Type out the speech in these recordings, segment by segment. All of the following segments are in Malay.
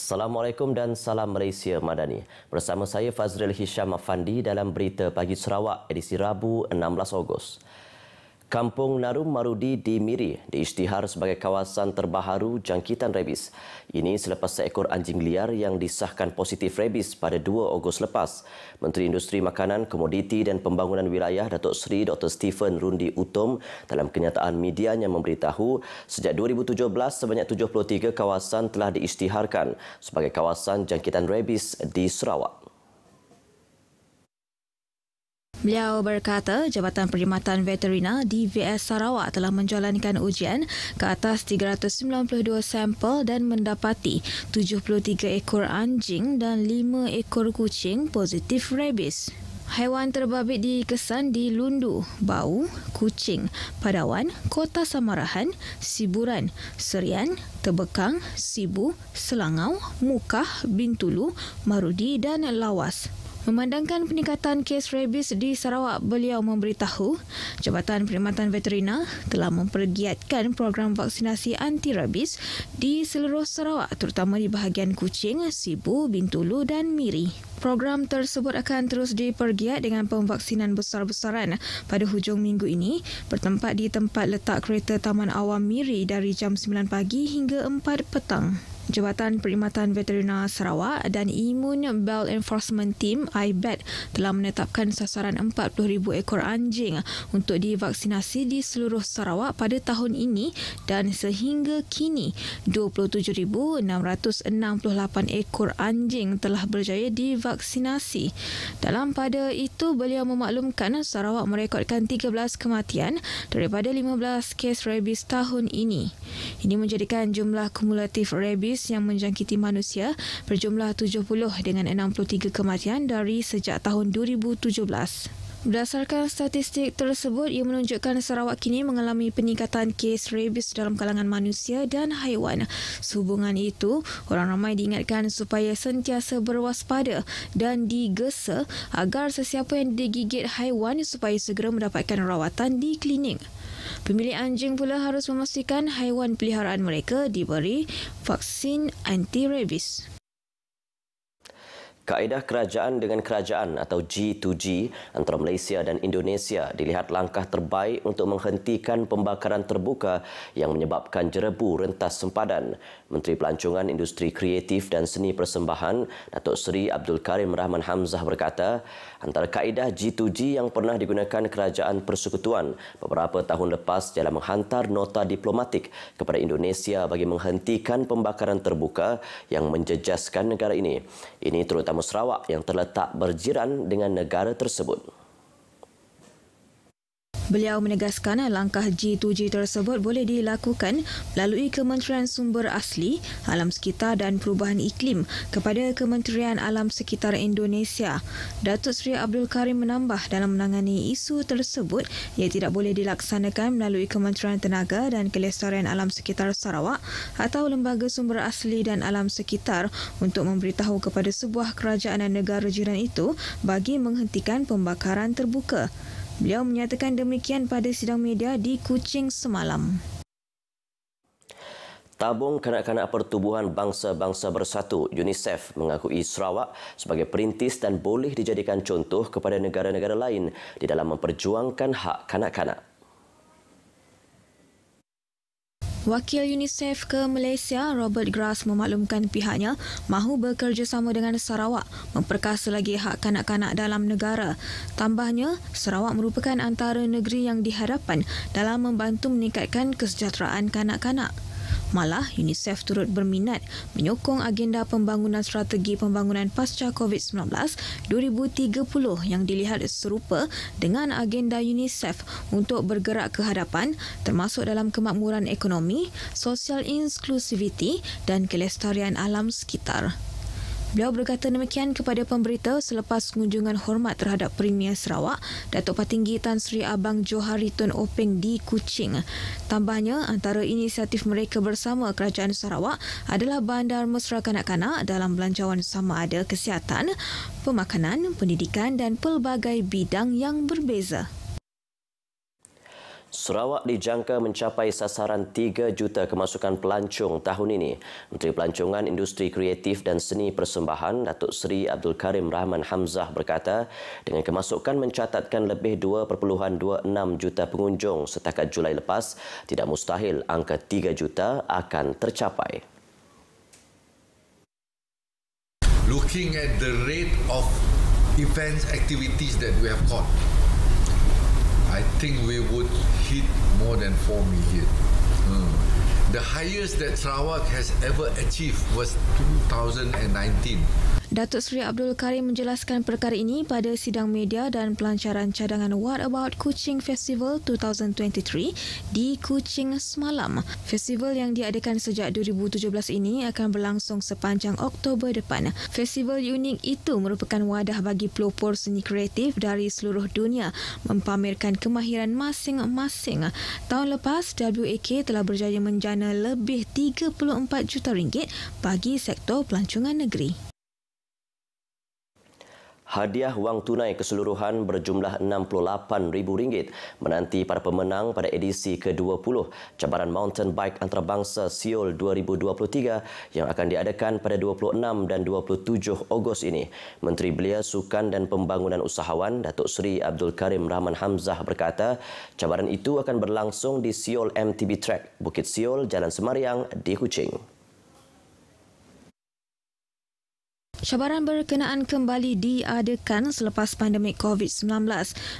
Assalamualaikum dan salam Malaysia Madani. Bersama saya Fazril Hisham Afandi dalam berita pagi Sarawak edisi Rabu 16 Ogos. Kampung Narum Marudi di Miri diisytihar sebagai kawasan terbaharu jangkitan rabies. Ini selepas seekor anjing liar yang disahkan positif rabies pada 2 Ogos lepas. Menteri Industri Makanan, Komoditi dan Pembangunan Wilayah Datuk Seri Dr. Stephen Rundi Utom dalam kenyataan media yang memberitahu sejak 2017 sebanyak 73 kawasan telah diisytiharkan sebagai kawasan jangkitan rabies di Sarawak. Beliau berkata Jabatan Perkhidmatan Veterina VS Sarawak telah menjalankan ujian ke atas 392 sampel dan mendapati 73 ekor anjing dan 5 ekor kucing positif rabies. Haiwan terbabit dikesan di lundu, bau, kucing, padawan, kota samarahan, siburan, serian, tebekang, sibu, selangau, mukah, bintulu, marudi dan lawas. Memandangkan peningkatan kes rabies di Sarawak, beliau memberitahu Jabatan Perkhidmatan Veterina telah mempergiatkan program vaksinasi anti-rabies di seluruh Sarawak terutama di bahagian Kuching, Sibu, Bintulu dan Miri. Program tersebut akan terus dipergiat dengan pemvaksinan besar-besaran pada hujung minggu ini bertempat di tempat letak kereta Taman Awam Miri dari jam 9 pagi hingga 4 petang. Jabatan Perkhidmatan Veterina Sarawak dan Imun Bell Enforcement Team IBET telah menetapkan sasaran 40,000 ekor anjing untuk divaksinasi di seluruh Sarawak pada tahun ini dan sehingga kini 27,668 ekor anjing telah berjaya divaksinasi. Dalam pada itu, beliau memaklumkan Sarawak merekodkan 13 kematian daripada 15 kes rabies tahun ini. Ini menjadikan jumlah kumulatif rabies virus yang menjangkiti manusia berjumlah 70 dengan 63 kematian dari sejak tahun 2017. Berdasarkan statistik tersebut, ia menunjukkan Sarawak kini mengalami peningkatan kes rabies dalam kalangan manusia dan haiwan. Sehubungan itu, orang ramai diingatkan supaya sentiasa berwaspada dan digesa agar sesiapa yang digigit haiwan supaya segera mendapatkan rawatan di klinik. Pemilik anjing pula harus memastikan haiwan peliharaan mereka diberi vaksin anti-rabies. Kaedah kerajaan dengan kerajaan atau G2G antara Malaysia dan Indonesia dilihat langkah terbaik untuk menghentikan pembakaran terbuka yang menyebabkan jerebu rentas sempadan. Menteri Pelancongan Industri Kreatif dan Seni Persembahan, Datuk Seri Abdul Karim Rahman Hamzah berkata, antara kaedah G2G yang pernah digunakan Kerajaan Persekutuan beberapa tahun lepas dalam menghantar nota diplomatik kepada Indonesia bagi menghentikan pembakaran terbuka yang menjejaskan negara ini. Ini terutama Sarawak yang terletak berjiran dengan negara tersebut. Beliau menegaskan langkah G2G tersebut boleh dilakukan melalui Kementerian Sumber Asli, Alam Sekitar dan Perubahan Iklim kepada Kementerian Alam Sekitar Indonesia. Datuk Seri Abdul Karim menambah dalam menangani isu tersebut ia tidak boleh dilaksanakan melalui Kementerian Tenaga dan Kelestarian Alam Sekitar Sarawak atau Lembaga Sumber Asli dan Alam Sekitar untuk memberitahu kepada sebuah kerajaan dan negara jiran itu bagi menghentikan pembakaran terbuka. Beliau menyatakan demikian pada sidang media di Kuching semalam. Tabung Kanak-Kanak Pertubuhan Bangsa-Bangsa Bersatu, UNICEF, mengakui Sarawak sebagai perintis dan boleh dijadikan contoh kepada negara-negara lain di dalam memperjuangkan hak kanak-kanak. Wakil UNICEF ke Malaysia Robert Grass memaklumkan pihaknya mahu bekerjasama dengan Sarawak memperkasa lagi hak kanak-kanak dalam negara. Tambahnya, Sarawak merupakan antara negeri yang diharapkan dalam membantu meningkatkan kesejahteraan kanak-kanak. Malah, UNICEF turut berminat menyokong agenda pembangunan strategi pembangunan pasca COVID-19 2030 yang dilihat serupa dengan agenda UNICEF untuk bergerak ke hadapan termasuk dalam kemakmuran ekonomi, sosial inklusiviti dan kelestarian alam sekitar. Beliau berkata demikian kepada pemberita selepas kunjungan hormat terhadap Premier Sarawak, Datuk Patinggi Tan Sri Abang Johari Tun Openg di Kuching. Tambahnya, antara inisiatif mereka bersama Kerajaan Sarawak adalah bandar mesra kanak-kanak dalam belanjawan sama ada kesihatan, pemakanan, pendidikan dan pelbagai bidang yang berbeza. Sarawak dijangka mencapai sasaran 3 juta kemasukan pelancong tahun ini. Menteri Pelancongan Industri Kreatif dan Seni Persembahan, Datuk Seri Abdul Karim Rahman Hamzah berkata, dengan kemasukan mencatatkan lebih 2.26 juta pengunjung setakat Julai lepas, tidak mustahil angka 3 juta akan tercapai. Looking at the rate of events activities that we have caught, I think we would hit more than 4 million. Hmm. The highest that Sarawak has ever achieved was 2019. Datuk Seri Abdul Karim menjelaskan perkara ini pada sidang media dan pelancaran cadangan What About Kuching Festival 2023 di Kuching semalam. Festival yang diadakan sejak 2017 ini akan berlangsung sepanjang Oktober depan. Festival unik itu merupakan wadah bagi pelopor seni kreatif dari seluruh dunia mempamerkan kemahiran masing-masing. Tahun lepas, WAK telah berjaya menjana lebih 34 juta ringgit bagi sektor pelancongan negeri hadiah wang tunai keseluruhan berjumlah RM68,000 menanti para pemenang pada edisi ke-20 cabaran mountain bike antarabangsa Seoul 2023 yang akan diadakan pada 26 dan 27 Ogos ini. Menteri Belia Sukan dan Pembangunan Usahawan Datuk Seri Abdul Karim Rahman Hamzah berkata cabaran itu akan berlangsung di Seoul MTB Track, Bukit Seoul, Jalan Semariang di Kuching. Cabaran berkenaan kembali diadakan selepas pandemik COVID-19.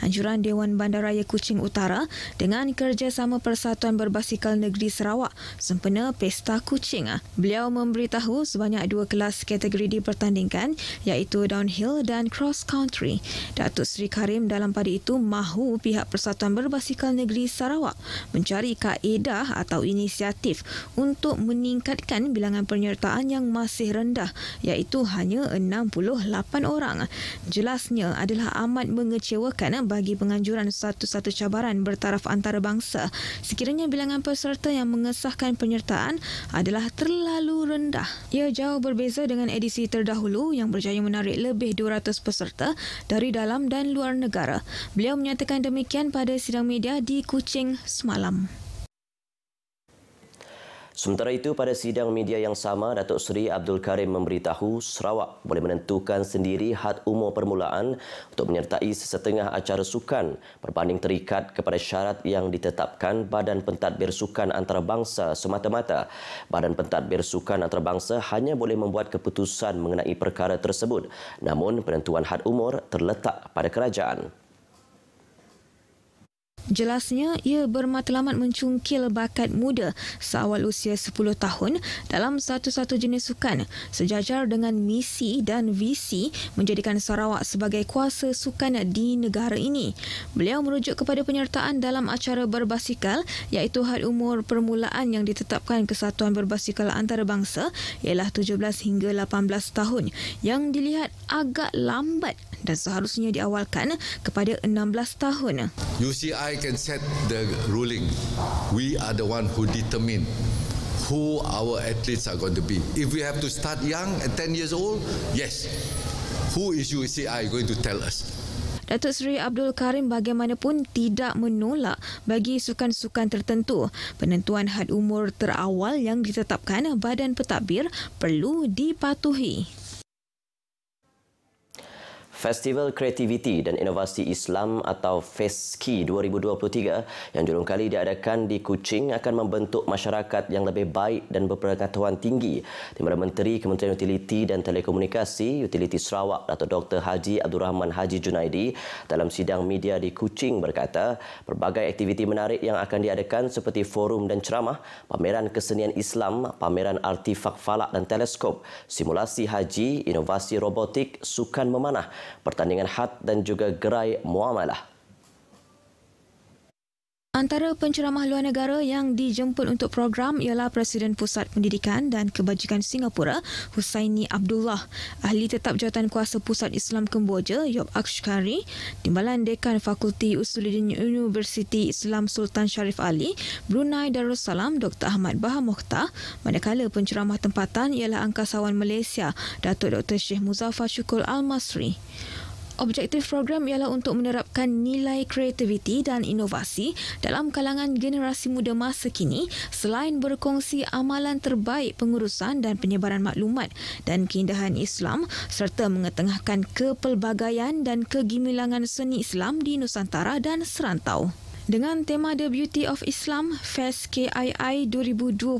Anjuran Dewan Bandaraya Kuching Utara dengan kerjasama Persatuan Berbasikal Negeri Sarawak sempena Pesta Kuching. Beliau memberitahu sebanyak dua kelas kategori dipertandingkan iaitu downhill dan cross country. Datuk Seri Karim dalam pada itu mahu pihak Persatuan Berbasikal Negeri Sarawak mencari kaedah atau inisiatif untuk meningkatkan bilangan penyertaan yang masih rendah iaitu hanya sebanyak 68 orang. Jelasnya adalah amat mengecewakan eh, bagi penganjuran satu-satu cabaran bertaraf antarabangsa sekiranya bilangan peserta yang mengesahkan penyertaan adalah terlalu rendah. Ia jauh berbeza dengan edisi terdahulu yang berjaya menarik lebih 200 peserta dari dalam dan luar negara. Beliau menyatakan demikian pada sidang media di Kuching semalam. Sementara itu, pada sidang media yang sama, Datuk Seri Abdul Karim memberitahu Sarawak boleh menentukan sendiri had umur permulaan untuk menyertai sesetengah acara sukan berbanding terikat kepada syarat yang ditetapkan Badan Pentadbir Sukan Antarabangsa semata-mata. Badan Pentadbir Sukan Antarabangsa hanya boleh membuat keputusan mengenai perkara tersebut. Namun, penentuan had umur terletak pada kerajaan. Jelasnya, ia bermatlamat mencungkil bakat muda seawal usia 10 tahun dalam satu-satu jenis sukan sejajar dengan misi dan visi menjadikan Sarawak sebagai kuasa sukan di negara ini. Beliau merujuk kepada penyertaan dalam acara berbasikal iaitu had umur permulaan yang ditetapkan Kesatuan Berbasikal Antarabangsa ialah 17 hingga 18 tahun yang dilihat agak lambat dan seharusnya diawalkan kepada 16 tahun. UCI can set the ruling. We are the one who determine who our athletes are going to be. If we have to start young at 10 years old, yes. Who is UCI going to tell us? Datuk Seri Abdul Karim bagaimanapun tidak menolak bagi sukan-sukan tertentu. Penentuan had umur terawal yang ditetapkan badan pentadbir perlu dipatuhi. Festival Kreativiti dan Inovasi Islam atau FESKI 2023 yang jurung kali diadakan di Kuching akan membentuk masyarakat yang lebih baik dan berpengetahuan tinggi. Timbalan Menteri Kementerian Utiliti dan Telekomunikasi Utiliti Sarawak atau Dr. Haji Abdul Rahman Haji Junaidi dalam sidang media di Kuching berkata berbagai aktiviti menarik yang akan diadakan seperti forum dan ceramah, pameran kesenian Islam, pameran artifak falak dan teleskop, simulasi haji, inovasi robotik, sukan memanah pertandingan had dan juga gerai muamalah. Antara penceramah luar negara yang dijemput untuk program ialah Presiden Pusat Pendidikan dan Kebajikan Singapura, Husaini Abdullah, Ahli Tetap Jawatan Kuasa Pusat Islam Kemboja, Yop Akshkari, Timbalan Dekan Fakulti Usuluddin Universiti Islam Sultan Sharif Ali, Brunei Darussalam, Dr. Ahmad Bahar Mokhtar, manakala penceramah tempatan ialah Angkasawan Malaysia, Datuk Dr. Syekh Muzaffar Syukul Al-Masri. Objektif program ialah untuk menerapkan nilai kreativiti dan inovasi dalam kalangan generasi muda masa kini selain berkongsi amalan terbaik pengurusan dan penyebaran maklumat dan keindahan Islam serta mengetengahkan kepelbagaian dan kegimilangan seni Islam di Nusantara dan serantau. Dengan tema The Beauty of Islam, Fest KII 2023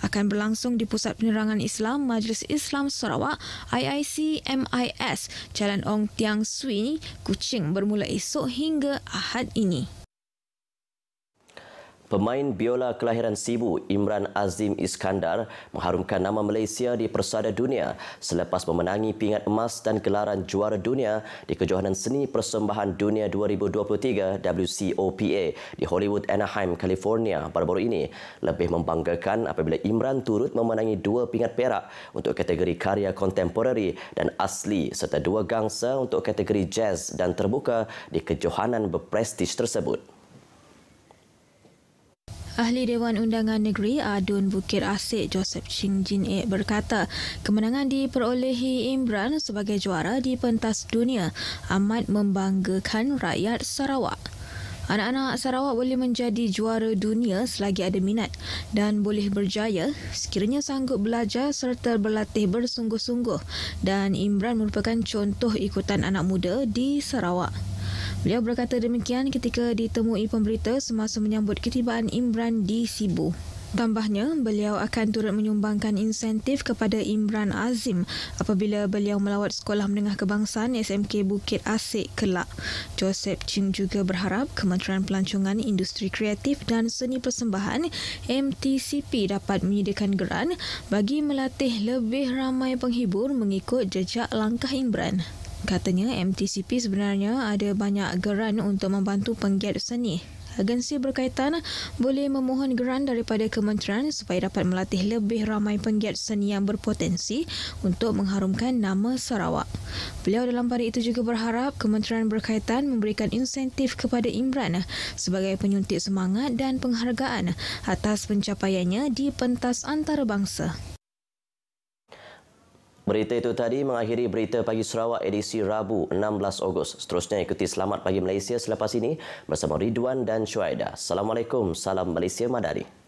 akan berlangsung di Pusat Penerangan Islam Majlis Islam Sarawak IIC MIS Jalan Ong Tiang Sui, Kuching bermula esok hingga Ahad ini pemain biola kelahiran Sibu Imran Azim Iskandar mengharumkan nama Malaysia di persada dunia selepas memenangi pingat emas dan gelaran juara dunia di Kejohanan Seni Persembahan Dunia 2023 WCOPA di Hollywood Anaheim, California baru-baru ini. Lebih membanggakan apabila Imran turut memenangi dua pingat perak untuk kategori karya kontemporari dan asli serta dua gangsa untuk kategori jazz dan terbuka di kejohanan berprestij tersebut. Ahli Dewan Undangan Negeri Adun Bukit Asik Joseph Ching Jin Ek berkata, kemenangan diperolehi Imran sebagai juara di pentas dunia amat membanggakan rakyat Sarawak. Anak-anak Sarawak boleh menjadi juara dunia selagi ada minat dan boleh berjaya sekiranya sanggup belajar serta berlatih bersungguh-sungguh dan Imran merupakan contoh ikutan anak muda di Sarawak. Beliau berkata demikian ketika ditemui pemberita semasa menyambut ketibaan Imran di Sibu. Tambahnya, beliau akan turut menyumbangkan insentif kepada Imran Azim apabila beliau melawat Sekolah Menengah Kebangsaan SMK Bukit Asik kelak. Joseph Ching juga berharap Kementerian Pelancongan Industri Kreatif dan Seni Persembahan MTCP dapat menyediakan geran bagi melatih lebih ramai penghibur mengikut jejak langkah Imran. Katanya MTCP sebenarnya ada banyak geran untuk membantu penggiat seni. Agensi berkaitan boleh memohon geran daripada kementerian supaya dapat melatih lebih ramai penggiat seni yang berpotensi untuk mengharumkan nama Sarawak. Beliau dalam pada itu juga berharap kementerian berkaitan memberikan insentif kepada Imran sebagai penyuntik semangat dan penghargaan atas pencapaiannya di pentas antarabangsa. Berita itu tadi mengakhiri berita pagi Sarawak edisi Rabu 16 Ogos. Seterusnya ikuti Selamat Pagi Malaysia selepas ini bersama Ridwan dan Syuaida. Assalamualaikum, salam Malaysia Madani.